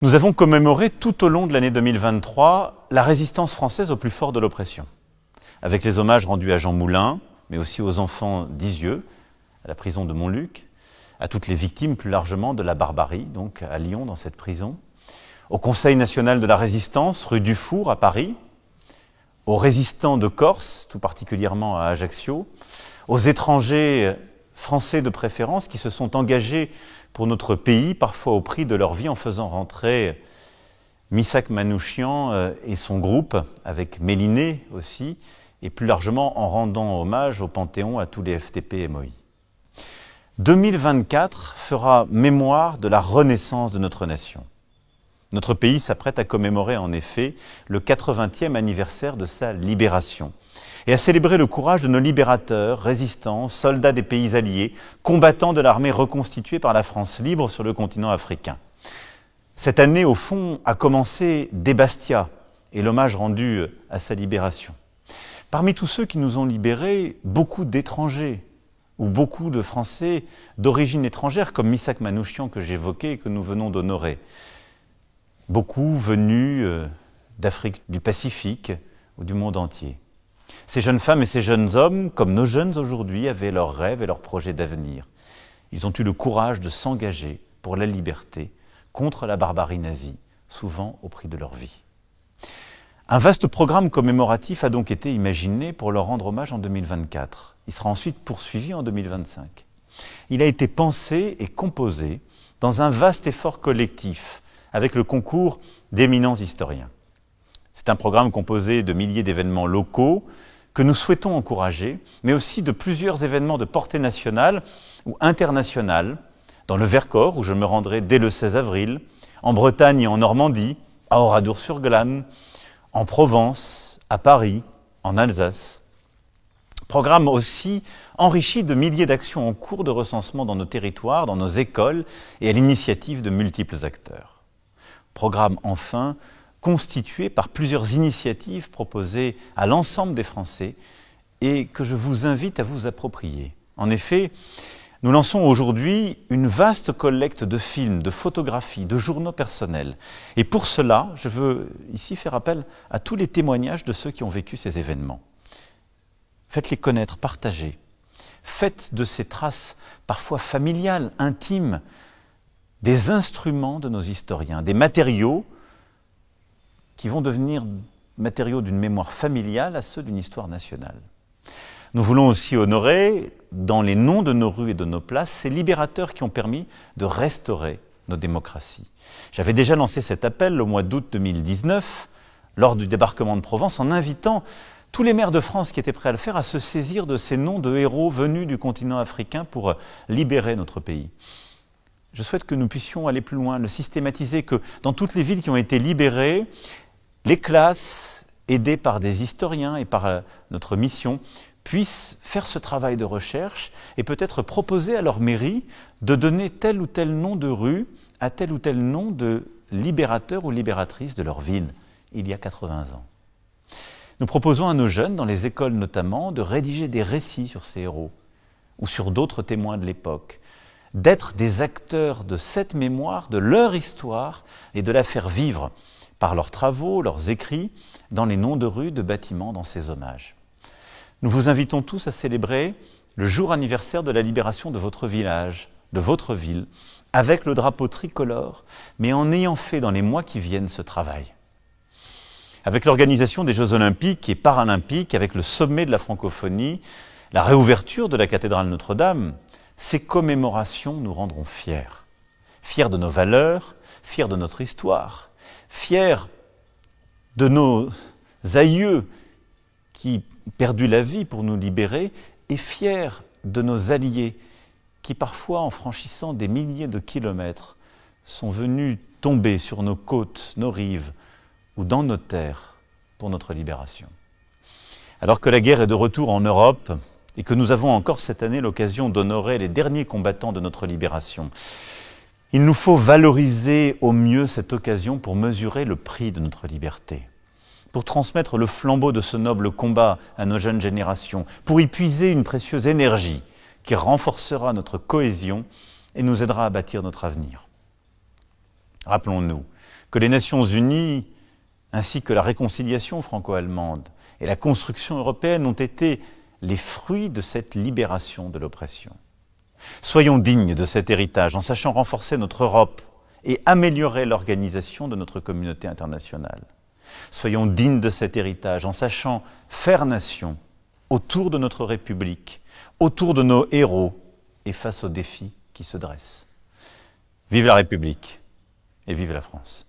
Nous avons commémoré tout au long de l'année 2023 la résistance française au plus fort de l'oppression, avec les hommages rendus à Jean Moulin, mais aussi aux enfants d'Isieux, à la prison de Montluc, à toutes les victimes plus largement de la barbarie, donc à Lyon, dans cette prison, au Conseil national de la résistance, rue Dufour, à Paris, aux résistants de Corse, tout particulièrement à Ajaccio, aux étrangers français de préférence, qui se sont engagés pour notre pays, parfois au prix de leur vie, en faisant rentrer Misak Manouchian euh, et son groupe, avec Méliné aussi, et plus largement en rendant hommage au Panthéon à tous les FTP et MOI. 2024 fera mémoire de la renaissance de notre nation. Notre pays s'apprête à commémorer en effet le 80e anniversaire de sa libération et à célébrer le courage de nos libérateurs, résistants, soldats des pays alliés, combattants de l'armée reconstituée par la France libre sur le continent africain. Cette année, au fond, a commencé des et l'hommage rendu euh, à sa libération. Parmi tous ceux qui nous ont libérés, beaucoup d'étrangers ou beaucoup de Français d'origine étrangère, comme Missak Manouchian que j'évoquais et que nous venons d'honorer beaucoup venus euh, d'Afrique, du Pacifique ou du monde entier. Ces jeunes femmes et ces jeunes hommes, comme nos jeunes aujourd'hui, avaient leurs rêves et leurs projets d'avenir. Ils ont eu le courage de s'engager pour la liberté, contre la barbarie nazie, souvent au prix de leur vie. Un vaste programme commémoratif a donc été imaginé pour leur rendre hommage en 2024. Il sera ensuite poursuivi en 2025. Il a été pensé et composé dans un vaste effort collectif avec le concours d'éminents historiens. C'est un programme composé de milliers d'événements locaux que nous souhaitons encourager, mais aussi de plusieurs événements de portée nationale ou internationale, dans le Vercors, où je me rendrai dès le 16 avril, en Bretagne et en Normandie, à Oradour-sur-Glane, en Provence, à Paris, en Alsace. Programme aussi enrichi de milliers d'actions en cours de recensement dans nos territoires, dans nos écoles et à l'initiative de multiples acteurs programme enfin constitué par plusieurs initiatives proposées à l'ensemble des Français et que je vous invite à vous approprier. En effet, nous lançons aujourd'hui une vaste collecte de films, de photographies, de journaux personnels. Et pour cela, je veux ici faire appel à tous les témoignages de ceux qui ont vécu ces événements. Faites-les connaître, partagez. Faites de ces traces parfois familiales, intimes, des instruments de nos historiens, des matériaux qui vont devenir matériaux d'une mémoire familiale à ceux d'une histoire nationale. Nous voulons aussi honorer, dans les noms de nos rues et de nos places, ces libérateurs qui ont permis de restaurer nos démocraties. J'avais déjà lancé cet appel au mois d'août 2019, lors du débarquement de Provence, en invitant tous les maires de France qui étaient prêts à le faire à se saisir de ces noms de héros venus du continent africain pour libérer notre pays. Je souhaite que nous puissions aller plus loin, le systématiser, que dans toutes les villes qui ont été libérées, les classes, aidées par des historiens et par euh, notre mission, puissent faire ce travail de recherche et peut-être proposer à leur mairie de donner tel ou tel nom de rue à tel ou tel nom de libérateur ou libératrice de leur ville, il y a 80 ans. Nous proposons à nos jeunes, dans les écoles notamment, de rédiger des récits sur ces héros ou sur d'autres témoins de l'époque, d'être des acteurs de cette mémoire, de leur histoire, et de la faire vivre par leurs travaux, leurs écrits, dans les noms de rues, de bâtiments, dans ces hommages. Nous vous invitons tous à célébrer le jour anniversaire de la libération de votre village, de votre ville, avec le drapeau tricolore, mais en ayant fait dans les mois qui viennent ce travail. Avec l'organisation des Jeux olympiques et paralympiques, avec le sommet de la francophonie, la réouverture de la cathédrale Notre-Dame, ces commémorations nous rendront fiers. Fiers de nos valeurs, fiers de notre histoire, fiers de nos aïeux qui perdu la vie pour nous libérer et fiers de nos alliés qui parfois en franchissant des milliers de kilomètres sont venus tomber sur nos côtes, nos rives ou dans nos terres pour notre libération. Alors que la guerre est de retour en Europe, et que nous avons encore cette année l'occasion d'honorer les derniers combattants de notre libération. Il nous faut valoriser au mieux cette occasion pour mesurer le prix de notre liberté, pour transmettre le flambeau de ce noble combat à nos jeunes générations, pour y puiser une précieuse énergie qui renforcera notre cohésion et nous aidera à bâtir notre avenir. Rappelons-nous que les Nations Unies, ainsi que la réconciliation franco-allemande et la construction européenne ont été les fruits de cette libération de l'oppression. Soyons dignes de cet héritage en sachant renforcer notre Europe et améliorer l'organisation de notre communauté internationale. Soyons dignes de cet héritage en sachant faire nation autour de notre République, autour de nos héros et face aux défis qui se dressent. Vive la République et vive la France.